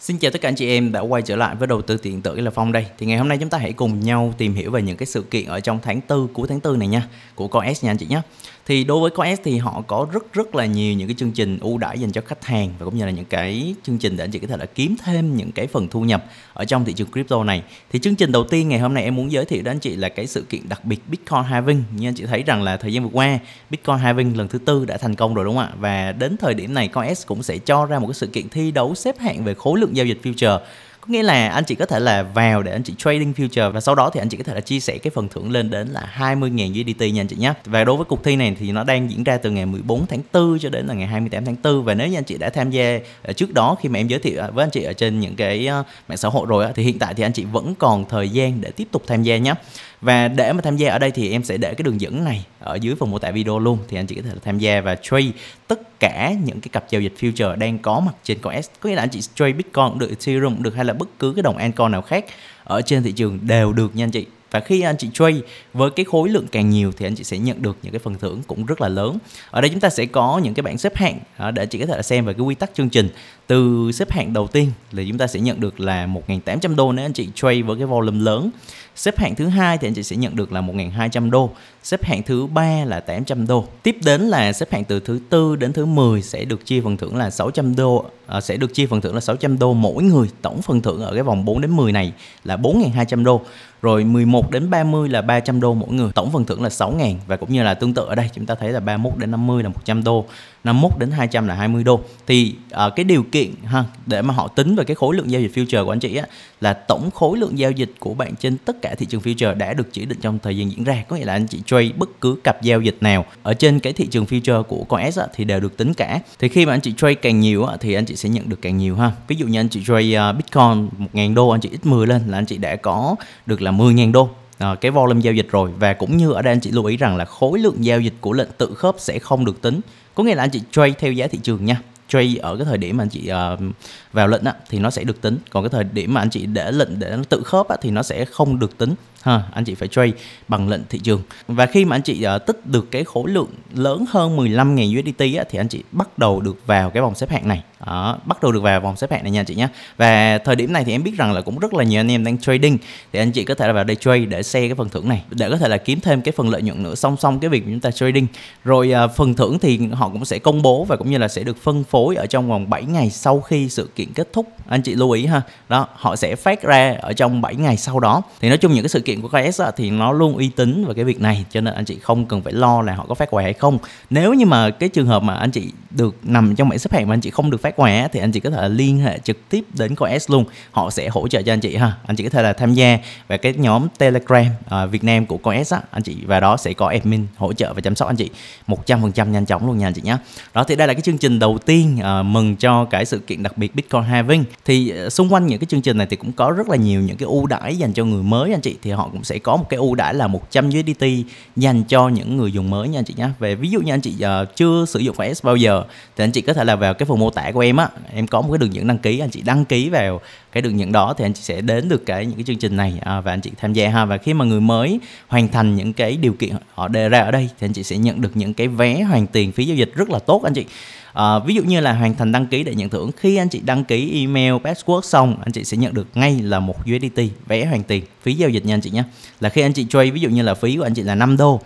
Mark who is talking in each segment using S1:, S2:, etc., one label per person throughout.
S1: Xin chào tất cả anh chị em đã quay trở lại với đầu tư tiền tử là Phong đây. Thì ngày hôm nay chúng ta hãy cùng nhau tìm hiểu về những cái sự kiện ở trong tháng 4 cuối tháng 4 này nha của con S nha anh chị nhé thì đối với CoS thì họ có rất rất là nhiều những cái chương trình ưu đãi dành cho khách hàng và cũng như là những cái chương trình để anh chị có thể là kiếm thêm những cái phần thu nhập ở trong thị trường crypto này thì chương trình đầu tiên ngày hôm nay em muốn giới thiệu đến anh chị là cái sự kiện đặc biệt Bitcoin halving như anh chị thấy rằng là thời gian vừa qua Bitcoin halving lần thứ tư đã thành công rồi đúng không ạ và đến thời điểm này CoS cũng sẽ cho ra một cái sự kiện thi đấu xếp hạng về khối lượng giao dịch future có nghĩa là anh chị có thể là vào để anh chị trading future và sau đó thì anh chị có thể là chia sẻ cái phần thưởng lên đến là 20.000 USDT nha anh chị nhé và đối với cuộc thi này thì nó đang diễn ra từ ngày 14 tháng 4 cho đến là ngày 28 tháng 4 và nếu như anh chị đã tham gia ờ, trước đó khi mà em giới thiệu ờ, với anh chị ở trên những cái ờ, mạng xã hội rồi thì hiện tại thì anh chị vẫn còn thời gian để tiếp tục tham gia nhé và để mà tham gia ở đây thì em sẽ để cái đường dẫn này ở dưới phần mô tả video luôn thì anh chị có thể tham gia và trade tất cả những cái cặp giao dịch future đang có mặt trên coin S có nghĩa là anh chị trade Bitcoin được Ethereum được hay là bất cứ cái đồng altcoin nào khác ở trên thị trường đều được nha anh chị và khi anh chị trade với cái khối lượng càng nhiều thì anh chị sẽ nhận được những cái phần thưởng cũng rất là lớn ở đây chúng ta sẽ có những cái bảng xếp hạng để chị có thể xem về cái quy tắc chương trình từ xếp hạng đầu tiên là chúng ta sẽ nhận được là 1.800 đô nếu anh chị trade với cái volume lớn Xếp hạng thứ hai thì anh chị sẽ nhận được là 1.200 đô. Xếp hạng thứ ba là 800 đô. Tiếp đến là xếp hạng từ thứ tư đến thứ 10 sẽ được chia phần thưởng là 600 đô à, sẽ được chia phần thưởng là 600 đô mỗi người. Tổng phần thưởng ở cái vòng 4 đến 10 này là 4.200 đô. Rồi 11 đến 30 là 300 đô mỗi người. Tổng phần thưởng là 6.000 và cũng như là tương tự ở đây chúng ta thấy là 31 đến 50 là 100 đô. 51 đến 200 là 20 đô thì uh, cái điều kiện ha để mà họ tính về cái khối lượng giao dịch future của anh chị á là tổng khối lượng giao dịch của bạn trên tất cả thị trường future đã được chỉ định trong thời gian diễn ra có nghĩa là anh chị trade bất cứ cặp giao dịch nào ở trên cái thị trường future của coin S á, thì đều được tính cả thì khi mà anh chị trade càng nhiều á, thì anh chị sẽ nhận được càng nhiều ha ví dụ như anh chị trade uh, bitcoin 1.000 đô anh chị ít 10 lên là anh chị đã có được là 10.000 đô Ờ, cái volume giao dịch rồi và cũng như ở đây anh chị lưu ý rằng là khối lượng giao dịch của lệnh tự khớp sẽ không được tính có nghĩa là anh chị trade theo giá thị trường nha trade ở cái thời điểm mà anh chị ờ, vào lệnh á, thì nó sẽ được tính còn cái thời điểm mà anh chị để lệnh để nó tự khớp á, thì nó sẽ không được tính ha anh chị phải trade bằng lệnh thị trường và khi mà anh chị ờ, tích được cái khối lượng lớn hơn 15.000 USDT á, thì anh chị bắt đầu được vào cái vòng xếp hạng này đó, bắt đầu được vào vòng xếp hạng này nha anh chị nhé và thời điểm này thì em biết rằng là cũng rất là nhiều anh em đang trading thì anh chị có thể là vào đây trade để share cái phần thưởng này để có thể là kiếm thêm cái phần lợi nhuận nữa song song cái việc chúng ta trading rồi à, phần thưởng thì họ cũng sẽ công bố và cũng như là sẽ được phân phối ở trong vòng 7 ngày sau khi sự kiện kết thúc anh chị lưu ý ha đó họ sẽ phát ra ở trong 7 ngày sau đó thì nói chung những cái sự kiện của KS thì nó luôn uy tín về cái việc này cho nên anh chị không cần phải lo là họ có phát quà hay không nếu như mà cái trường hợp mà anh chị được nằm trong bảng xếp hạng mà anh chị không được phát phát họa thì anh chị có thể liên hệ trực tiếp đến COS luôn họ sẽ hỗ trợ cho anh chị ha anh chị có thể là tham gia về cái nhóm Telegram à, Việt Nam của COS á anh chị và đó sẽ có admin hỗ trợ và chăm sóc anh chị 100% nhanh chóng luôn nha anh chị nhé đó thì đây là cái chương trình đầu tiên à, mừng cho cái sự kiện đặc biệt Bitcoin Halving thì à, xung quanh những cái chương trình này thì cũng có rất là nhiều những cái ưu đãi dành cho người mới anh chị thì họ cũng sẽ có một cái ưu đãi là 100 USDT dành cho những người dùng mới nha anh chị nhé về ví dụ như anh chị uh, chưa sử dụng FS bao giờ thì anh chị có thể là vào cái phần mô tả của của em á em có một cái đường dẫn đăng ký anh chị đăng ký vào cái đường dẫn đó thì anh chị sẽ đến được cái những cái chương trình này à, và anh chị tham gia ha và khi mà người mới hoàn thành những cái điều kiện họ đề ra ở đây thì anh chị sẽ nhận được những cái vé hoàn tiền phí giao dịch rất là tốt anh chị à, ví dụ như là hoàn thành đăng ký để nhận thưởng khi anh chị đăng ký email password xong anh chị sẽ nhận được ngay là một USDT vé hoàn tiền phí giao dịch nha anh chị nhé là khi anh chị trade ví dụ như là phí của anh chị là 5 đô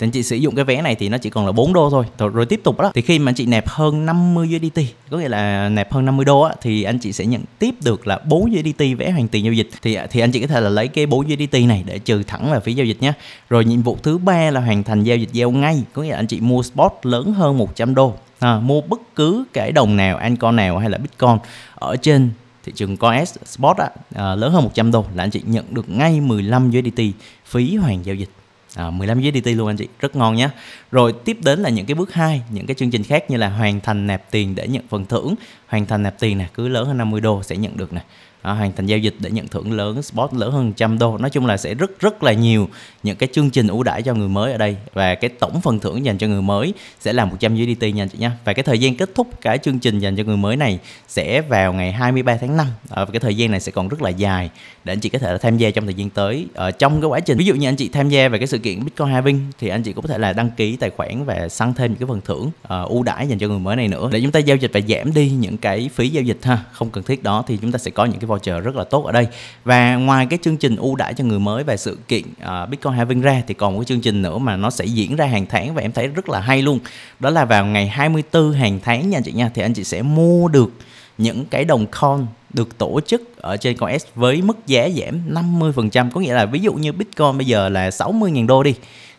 S1: thì anh chị sử dụng cái vé này thì nó chỉ còn là 4 đô thôi rồi, rồi tiếp tục đó thì khi mà anh chị nạp hơn 50 USDT có nghĩa là nạp hơn 50 đô á, thì anh chị sẽ nhận tiếp được là 4 USDT vé hoàn tiền giao dịch thì thì anh chị có thể là lấy cái 4 USDT này để trừ thẳng vào phí giao dịch nhé rồi nhiệm vụ thứ ba là hoàn thành giao dịch giao ngay có nghĩa là anh chị mua spot lớn hơn 100 đô à, mua bất cứ cái đồng nào anh Anchor nào hay là Bitcoin ở trên thị trường CoinS Spot á, à, lớn hơn 100 đô là anh chị nhận được ngay 15 USDT phí hoàn giao dịch À, 15 USDT luôn anh chị, rất ngon nhé. Rồi tiếp đến là những cái bước 2, những cái chương trình khác như là hoàn thành nạp tiền để nhận phần thưởng, hoàn thành nạp tiền này cứ lớn hơn 50 đô sẽ nhận được này à, hoàn thành giao dịch để nhận thưởng lớn spot lớn hơn trăm đô nói chung là sẽ rất rất là nhiều những cái chương trình ưu đãi cho người mới ở đây và cái tổng phần thưởng dành cho người mới sẽ là 100 USDT nha chị nha và cái thời gian kết thúc cái chương trình dành cho người mới này sẽ vào ngày 23 tháng 5 à, và cái thời gian này sẽ còn rất là dài để anh chị có thể là tham gia trong thời gian tới ở ờ, trong cái quá trình ví dụ như anh chị tham gia về cái sự kiện Bitcoin halving thì anh chị cũng có thể là đăng ký tài khoản và săn thêm những cái phần thưởng à, ưu đãi dành cho người mới này nữa để chúng ta giao dịch và giảm đi những cái phí giao dịch ha không cần thiết đó thì chúng ta sẽ có những cái voucher rất là tốt ở đây và ngoài cái chương trình ưu đãi cho người mới và sự kiện uh, Bitcoin Having ra thì còn một cái chương trình nữa mà nó sẽ diễn ra hàng tháng và em thấy rất là hay luôn đó là vào ngày 24 hàng tháng nha anh chị nha thì anh chị sẽ mua được những cái đồng coin được tổ chức ở trên coins với mức giá giảm 50% có nghĩa là ví dụ như Bitcoin bây giờ là 60.000 đô đi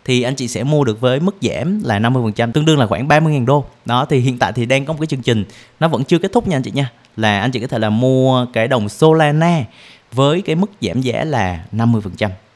S1: thì anh chị sẽ mua được với mức giảm là 50% tương đương là khoảng 30.000 đô. Đó thì hiện tại thì đang có một cái chương trình nó vẫn chưa kết thúc nha anh chị nha là anh chị có thể là mua cái đồng Solana với cái mức giảm giá là 50%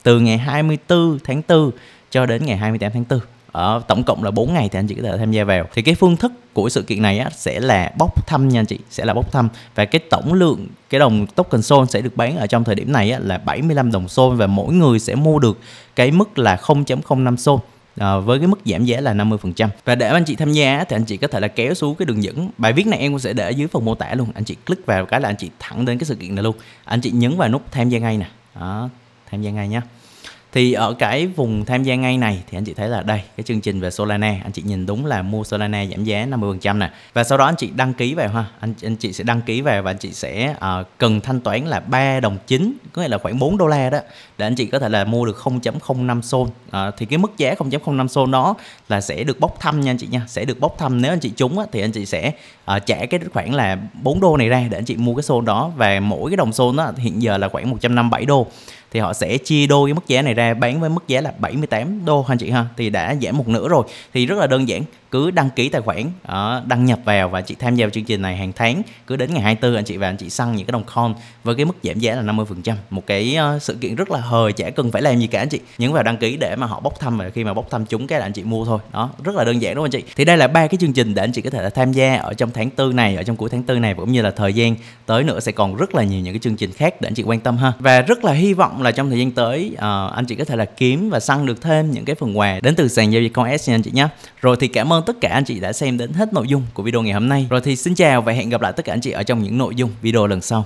S1: từ ngày 24 tháng 4 cho đến ngày 28 tháng 4 ở tổng cộng là 4 ngày thì anh chị có thể tham gia vào thì cái phương thức của sự kiện này á, sẽ là bốc thăm nha anh chị sẽ là bốc thăm và cái tổng lượng cái đồng token sol sẽ được bán ở trong thời điểm này á, là 75 đồng sol và mỗi người sẽ mua được cái mức là 0.05 sol Ờ, với cái mức giảm giá là 50% và để anh chị tham gia thì anh chị có thể là kéo xuống cái đường dẫn bài viết này em cũng sẽ để ở dưới phần mô tả luôn anh chị click vào cái là anh chị thẳng đến cái sự kiện này luôn anh chị nhấn vào nút tham gia ngay nè đó tham gia ngay nhé thì ở cái vùng tham gia ngay này thì anh chị thấy là đây cái chương trình về Solana anh chị nhìn đúng là mua Solana giảm giá 50% nè và sau đó anh chị đăng ký vào ha anh anh chị sẽ đăng ký vào và anh chị sẽ uh, cần thanh toán là 3 đồng chính có nghĩa là khoảng 4 đô la đó để anh chị có thể là mua được 0.05 sol uh, thì cái mức giá 0.05 sol đó là sẽ được bốc thăm nha anh chị nha sẽ được bốc thăm nếu anh chị trúng á, thì anh chị sẽ uh, trả cái khoảng là 4 đô này ra để anh chị mua cái sol đó và mỗi cái đồng sol đó hiện giờ là khoảng 157 đô thì họ sẽ chia đôi cái mức giá này ra bán với mức giá là 78 đô anh chị ha thì đã giảm một nửa rồi thì rất là đơn giản cứ đăng ký tài khoản ở ờ, đăng nhập vào và chị tham gia vào chương trình này hàng tháng cứ đến ngày 24 anh chị và anh chị săn những cái đồng coin với cái mức giảm giá là 50% một cái ờ, sự kiện rất là hời chả cần phải làm gì cả anh chị nhấn vào đăng ký để mà họ bốc thăm và khi mà bốc thăm chúng cái là anh chị mua thôi đó rất là đơn giản đúng không anh chị thì đây là ba cái chương trình để anh chị có thể là tham gia ở trong tháng tư này ở trong cuối tháng tư này cũng như là thời gian tới nữa sẽ còn rất là nhiều những cái chương trình khác để anh chị quan tâm ha và rất là hy vọng là trong thời gian tới ờ, anh chị có thể là kiếm và săn được thêm những cái phần quà đến từ sàn giao dịch con S nha anh chị nhé rồi thì cảm ơn tất cả anh chị đã xem đến hết nội dung của video ngày hôm nay. Rồi thì xin chào và hẹn gặp lại tất cả anh chị ở trong những nội dung video lần sau.